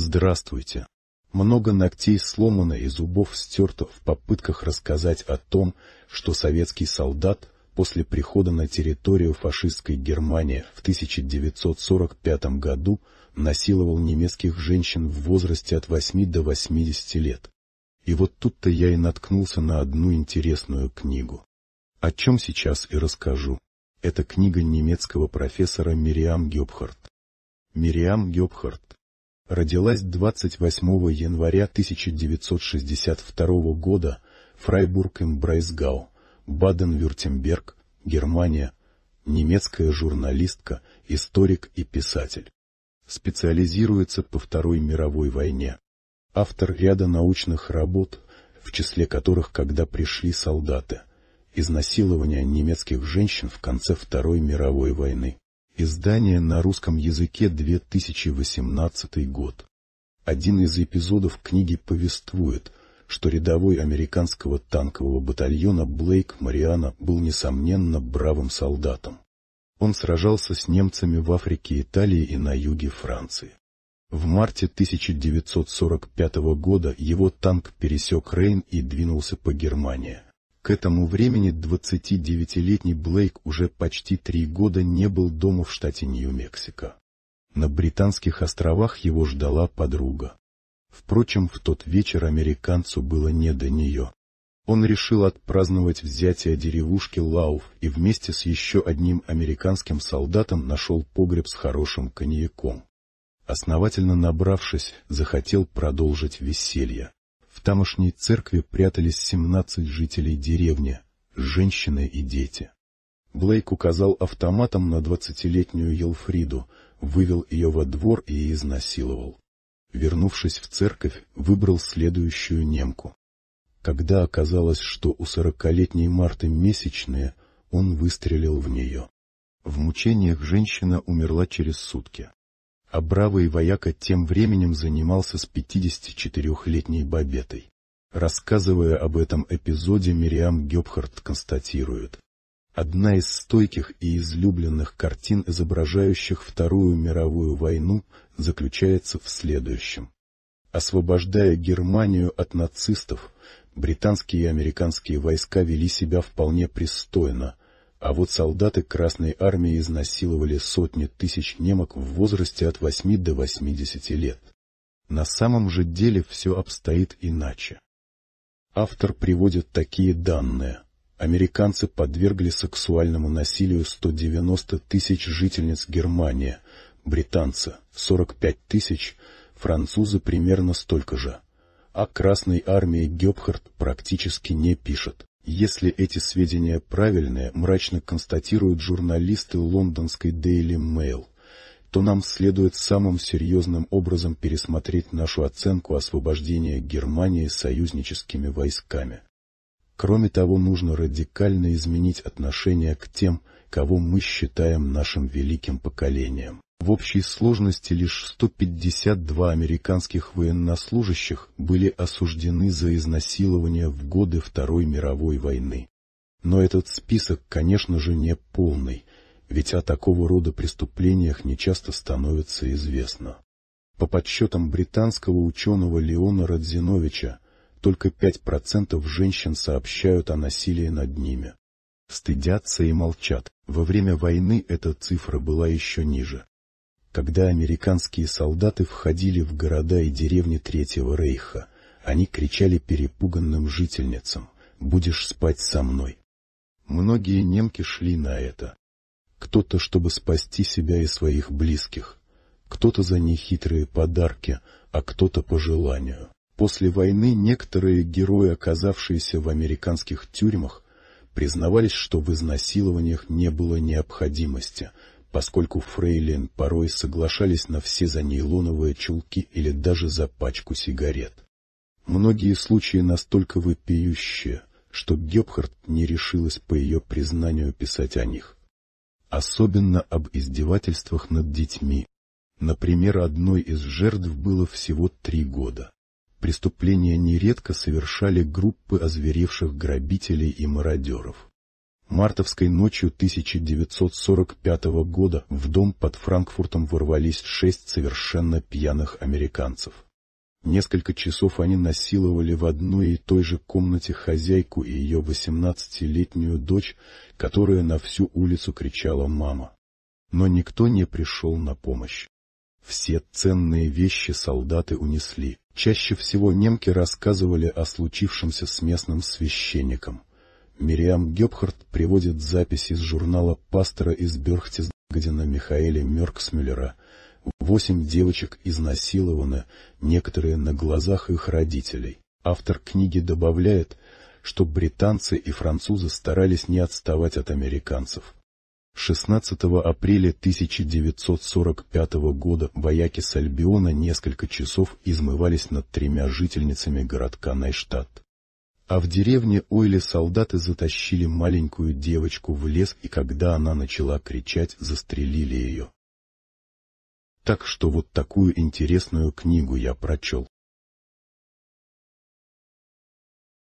Здравствуйте. Много ногтей сломано и зубов стерто в попытках рассказать о том, что советский солдат после прихода на территорию фашистской Германии в 1945 году насиловал немецких женщин в возрасте от 8 до 80 лет. И вот тут-то я и наткнулся на одну интересную книгу. О чем сейчас и расскажу. Это книга немецкого профессора Мириам Гёбхарт. Мириам Гёбхарт родилась 28 января 1962 года Фрайбург им Брайсгау, Баден-Вюртемберг, Германия, немецкая журналистка, историк и писатель. Специализируется по Второй мировой войне. Автор ряда научных работ, в числе которых «Когда пришли солдаты», «Изнасилования немецких женщин в конце Второй мировой войны. Издание на русском языке 2018 год. Один из эпизодов книги повествует, что рядовой американского танкового батальона Блейк Мариана был, несомненно, бравым солдатом. Он сражался с немцами в Африке, Италии и на юге Франции. В марте 1945 года его танк пересек Рейн и двинулся по Германии. К этому времени 29-летний Блейк уже почти три года не был дома в штате Нью-Мексико. На Британских островах его ждала подруга. Впрочем, в тот вечер американцу было не до нее. Он решил отпраздновать взятие деревушки Лауф и вместе с еще одним американским солдатом нашел погреб с хорошим коньяком. Основательно набравшись, захотел продолжить веселье. В тамошней церкви прятались 17 жителей деревни, женщины и дети. Блейк указал автоматом на двадцатилетнюю Елфриду, вывел ее во двор и изнасиловал. Вернувшись в церковь, выбрал следующую немку. Когда оказалось, что у сорокалетней Марты месячные, он выстрелил в нее. В мучениях женщина умерла через сутки а бравый вояка тем временем занимался с 54-летней бабетой. Рассказывая об этом эпизоде, Мириам Гёбхард констатирует. Одна из стойких и излюбленных картин, изображающих Вторую мировую войну, заключается в следующем. Освобождая Германию от нацистов, британские и американские войска вели себя вполне пристойно, а вот солдаты Красной Армии изнасиловали сотни тысяч немок в возрасте от 8 до 80 лет. На самом же деле все обстоит иначе. Автор приводит такие данные. Американцы подвергли сексуальному насилию 190 тысяч жительниц Германии, британцы – 45 тысяч, французы примерно столько же. О Красной Армии Гёбхард практически не пишет. Если эти сведения правильные, мрачно констатируют журналисты лондонской Daily Mail, то нам следует самым серьезным образом пересмотреть нашу оценку освобождения Германии союзническими войсками. Кроме того, нужно радикально изменить отношение к тем, кого мы считаем нашим великим поколением. В общей сложности лишь 152 американских военнослужащих были осуждены за изнасилование в годы Второй мировой войны. Но этот список, конечно же, не полный, ведь о такого рода преступлениях нечасто становится известно. По подсчетам британского ученого Леона Радзиновича, только 5% женщин сообщают о насилии над ними. Стыдятся и молчат. Во время войны эта цифра была еще ниже. Когда американские солдаты входили в города и деревни Третьего Рейха, они кричали перепуганным жительницам «Будешь спать со мной». Многие немки шли на это. Кто-то, чтобы спасти себя и своих близких, кто-то за нехитрые подарки, а кто-то по желанию. После войны некоторые герои, оказавшиеся в американских тюрьмах, признавались, что в изнасилованиях не было необходимости, поскольку фрейлин порой соглашались на все за нейлоновые чулки или даже за пачку сигарет. Многие случаи настолько вопиющие, что Гепхард не решилась по ее признанию писать о них. Особенно об издевательствах над детьми. Например, одной из жертв было всего три года. Преступления нередко совершали группы озверевших грабителей и мародеров. Мартовской ночью 1945 года в дом под Франкфуртом ворвались шесть совершенно пьяных американцев. Несколько часов они насиловали в одной и той же комнате хозяйку и ее восемнадцатилетнюю дочь, которая на всю улицу кричала «мама». Но никто не пришел на помощь. Все ценные вещи солдаты унесли. Чаще всего немки рассказывали о случившемся с местным священником. Мириам Гёбхарт приводит запись из журнала пастора из Бергтисгадена Михаэля Мёрксмюллера: Восемь девочек изнасилованы, некоторые на глазах их родителей. Автор книги добавляет, что британцы и французы старались не отставать от американцев. 16 апреля 1945 года вояки с Альбиона несколько часов измывались над тремя жительницами городка Найштадт. А в деревне Ойли солдаты затащили маленькую девочку в лес, и когда она начала кричать, застрелили ее. Так что вот такую интересную книгу я прочел.